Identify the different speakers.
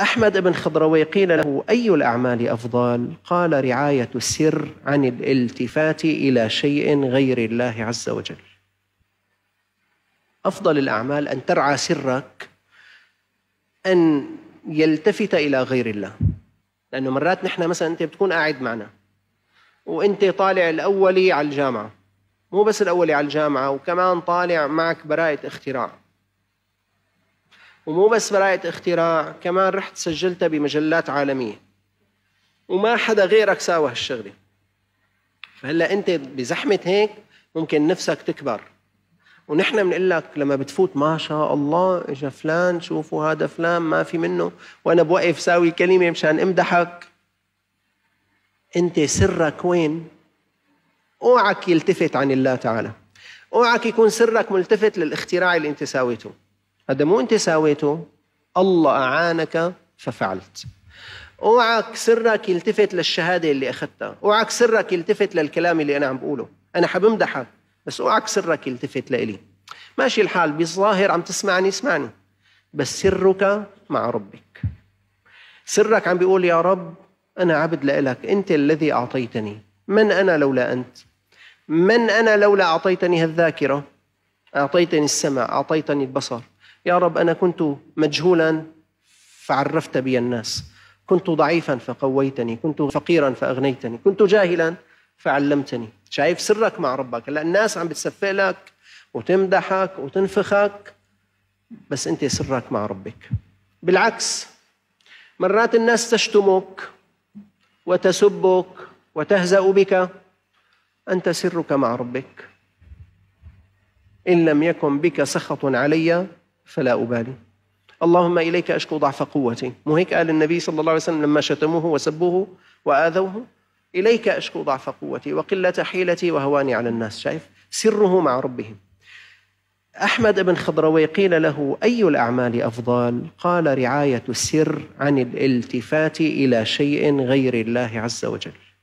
Speaker 1: أحمد بن خضروي قيل له أي الأعمال أفضل؟ قال رعاية السر عن الالتفات إلى شيء غير الله عز وجل. أفضل الأعمال أن ترعى سرك أن يلتفت إلى غير الله. لأنه مرات نحن مثلا أنت بتكون قاعد معنا وأنت طالع الأولي على الجامعة. مو بس الأولي على الجامعة وكمان طالع معك براءة اختراع. ومو بس براءة اختراع كمان رحت سجلتها بمجلات عالمية وما حدا غيرك ساوى هالشغلة فهلا انت بزحمة هيك ممكن نفسك تكبر ونحن بنقول لك لما بتفوت ما شاء الله اجا فلان شوفوا هذا فلان ما في منه وانا بوقف ساوي كلمة مشان امدحك انت سرك وين؟ اوعك يلتفت عن الله تعالى اوعك يكون سرك ملتفت للاختراع اللي انت ساويته هذا مو انت ساويته الله اعانك ففعلت اوعك سرك يلتفت للشهاده اللي اخذتها اوعك سرك يلتفت للكلام اللي انا عم بقوله انا حبمدحك بس اوعك سرك يلتفت لإلي ماشي الحال بالظاهر عم تسمعني اسمعني بس سرك مع ربك سرك عم بيقول يا رب أنا عبد لإلك أنت الذي أعطيتني من أنا لولا أنت من أنا لولا أعطيتني هالذاكرة أعطيتني السمع أعطيتني البصر يا رب أنا كنت مجهولا فعرفت بي الناس كنت ضعيفا فقويتني كنت فقيرا فأغنيتني كنت جاهلا فعلمتني شايف سرك مع ربك هلا الناس عم بتصفق لك وتمدحك وتنفخك بس انت سرك مع ربك بالعكس مرات الناس تشتمك وتسبك وتهزأ بك انت سرك مع ربك ان لم يكن بك سخط علي فلا أبالي اللهم إليك أشكو ضعف قوتي مو هيك قال النبي صلى الله عليه وسلم لما شتموه وسبوه وآذوه إليك أشكو ضعف قوتي وقلة حيلتي وهواني على الناس شايف سره مع ربهم أحمد بن خضروي قيل له أي الأعمال أفضل قال رعاية السر عن الالتفات إلى شيء غير الله عز وجل